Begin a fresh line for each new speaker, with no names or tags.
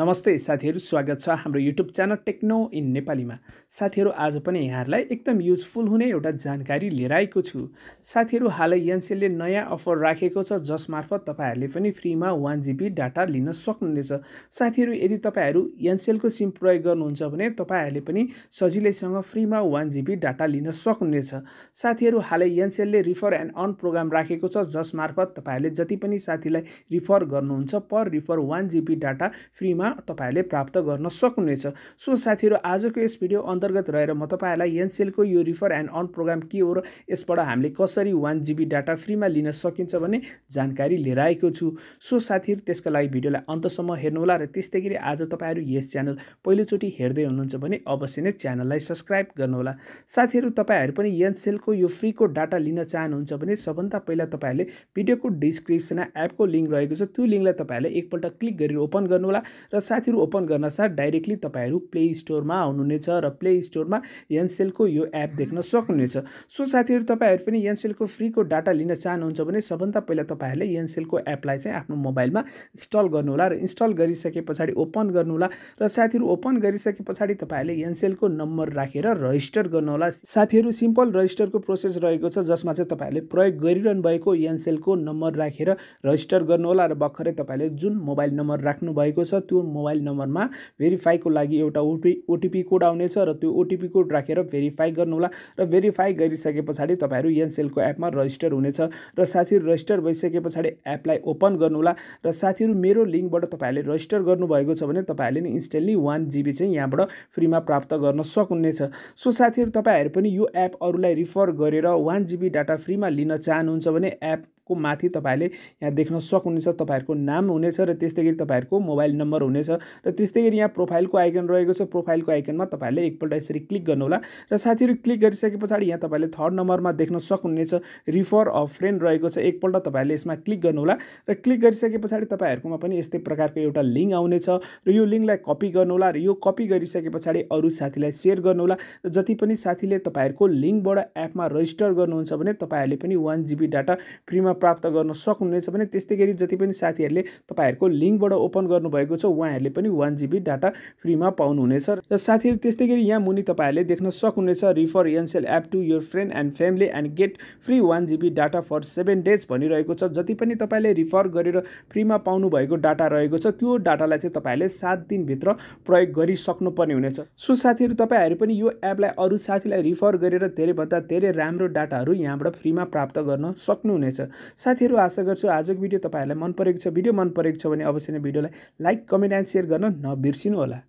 नमस्ते साथीहरू स्वागत छ हाम्रो युट्युब च्यानल टेक्नो इन नेपालीमा साथीहरू आज पनि यहाँहरूलाई एकदम युजफुल हुने एउटा जानकारी लिएर आएको छु साथीहरू हालै एनसेलले नयाँ अफर राखेको छ जसमार्फत तपाईँहरूले पनि फ्रीमा वान जिबी डाटा लिन सक्नुहुनेछ साथीहरू यदि तपाईँहरू एनसेलको सिम प्रयोग गर्नुहुन्छ भने तपाईँहरूले पनि सजिलैसँग फ्रीमा वान जिबी डाटा लिन सक्नुहुनेछ साथीहरू हालै एनसेलले रिफर एन्ड अन प्रोग्राम राखेको छ जसमार्फत तपाईँहरूले जति पनि साथीलाई रिफर गर्नुहुन्छ per refer one GB data फ्रीमा समयमा तपाईँहरूले प्राप्त गर्न सक्नुहुनेछ सो साथीहरू आजको यस भिडियो अन्तर्गत रहेर म तपाईँहरूलाई एनसेलको यो रिफर एन्ड अन प्रोग्राम के हो र यसबाट हामीले कसरी वान जिबी डाटा फ्रीमा लिन सकिन्छ भन्ने जानकारी लिएर आएको छु सो साथीहरू त्यसको लागि भिडियोलाई अन्तसम्म हेर्नुहोला र त्यस्तै गरी आज तपाईँहरू यस च्यानल पहिलोचोटि हेर्दै हुनुहुन्छ भने अवश्य नै च्यानललाई सब्सक्राइब गर्नुहोला साथीहरू तपाईँहरू पनि एनसेलको यो फ्रीको डाटा लिन चाहनुहुन्छ भने सबभन्दा पहिला तपाईँहरूले भिडियोको डिस्क्रिप्सनमा एपको लिङ्क रहेको छ त्यो लिङ्कलाई तपाईँहरूले एकपल्ट क्लिक गरेर ओपन गर्नुहोला र साथीहरू ओपन गर्न साथ डाइरेक्टली तपाईँहरू प्ले स्टोरमा आउनुहुनेछ र प्ले स्टोरमा एनसेलको यो एप देख्न सक्नुहुनेछ सो साथीहरू तपाईँहरू पनि एनसेलको फ्रीको डाटा लिन चाहनुहुन्छ भने सबभन्दा पहिला तपाईँहरूले एनसेलको एपलाई चाहिँ आफ्नो मोबाइलमा इन्स्टल गर्नुहोला र इन्स्टल गरिसके पछाडि ओपन गर्नुहोला र साथीहरू ओपन गरिसके पछाडि तपाईँहरूले एनसेलको नम्बर राखेर रजिस्टर गर्नुहोला साथीहरू सिम्पल रजिस्टरको प्रोसेस रहेको छ जसमा चाहिँ तपाईँहरूले प्रयोग गरिरहनु भएको एनसेलको नम्बर राखेर रजिस्टर गर्नुहोला र भर्खरै तपाईँले जुन मोबाइल नम्बर राख्नु भएको छ त्यो मोबाइल नम्बरमा भेरिफाईको लागि एउटा ओटी ओटिपी कोड आउनेछ र त्यो ओटिपी कोड राखेर भेरिफाई गर्नुहोला र भेरिफाई गरिसके पछाडि तपाईँहरू एनसेलको एपमा रजिस्टर हुनेछ र साथीहरू रजिस्टर भइसके पछाडि एपलाई ओपन गर्नुहोला र साथीहरू मेरो लिङ्कबाट तपाईँहरूले रजिस्टर गर्नुभएको छ भने तपाईँहरूले नि इन्स्टेन्टली वान जिबी चाहिँ यहाँबाट फ्रीमा प्राप्त गर्न सक्नुहुनेछ सो साथीहरू तपाईँहरू पनि यो एप अरूलाई रिफर गरेर वान जिबी डाटा फ्रीमा लिन चाहनुहुन्छ भने एप को माथि तपाईँहरूले यहाँ देख्न सक्नुहुनेछ तपाईँहरूको नाम हुनेछ र त्यस्तै गरी तपाईँहरूको मोबाइल नम्बर हुनेछ र त्यस्तै गरी यहाँ प्रोफाइलको आइकन रहेको छ प्रोफाइलको आइकनमा तपाईँहरूले एकपल्ट यसरी क्लिक गर्नुहोला र साथीहरू क्लिक गरिसके पछाडि यहाँ तपाईँले थर्ड नम्बरमा देख्न सक्नुहुनेछ रिफर अ फ्रेन्ड रहेको छ एकपल्ट तपाईँहरूले यसमा क्लिक गर्नुहोला र क्लिक गरिसके पछाडि तपाईँहरूकोमा पनि यस्तै प्रकारको एउटा लिङ्क आउनेछ र यो लिङ्कलाई कपी गर्नुहोला र यो कपी गरिसके पछाडि अरू साथीलाई सेयर गर्नुहोला र जति पनि साथीले तपाईँहरूको लिङ्कबाट एपमा रजिस्टर गर्नुहुन्छ भने तपाईँहरूले पनि वान जिबी डाटा फ्रीमा प्राप्त गर्न सक्नुहुनेछ भने त्यस्तै गरी जति पनि साथीहरूले तपाईँहरूको लिङ्कबाट ओपन गर्नुभएको छ उहाँहरूले पनि वान जिबी डाटा फ्रीमा पाउनुहुनेछ र साथीहरू त्यस्तै गरी यहाँ मुनि तपाईँहरूले देख्न सक्नुहुनेछ refer Ncell app to your friend and family and get free one GB data for seven days भनिरहेको छ जति पनि तपाईँले रिफर गरेर फ्रीमा पाउनुभएको डाटा रहेको छ त्यो डाटालाई चाहिँ तपाईँहरूले सात दिनभित्र प्रयोग गरिसक्नुपर्ने हुनेछ सो साथीहरू तपाईँहरू पनि यो एपलाई अरू साथीलाई रिफर गरेर धेरैभन्दा धेरै राम्रो डाटाहरू यहाँबाट फ्रीमा प्राप्त गर्न सक्नुहुनेछ साथीहरू आशा गर्छु आजको भिडियो तपाईँहरूलाई मन परेको छ भिडियो मन परेको छ भने अवश्य नै भिडियोलाई लाइक कमेन्ट एन्ड सेयर गर्न नबिर्सिनु होला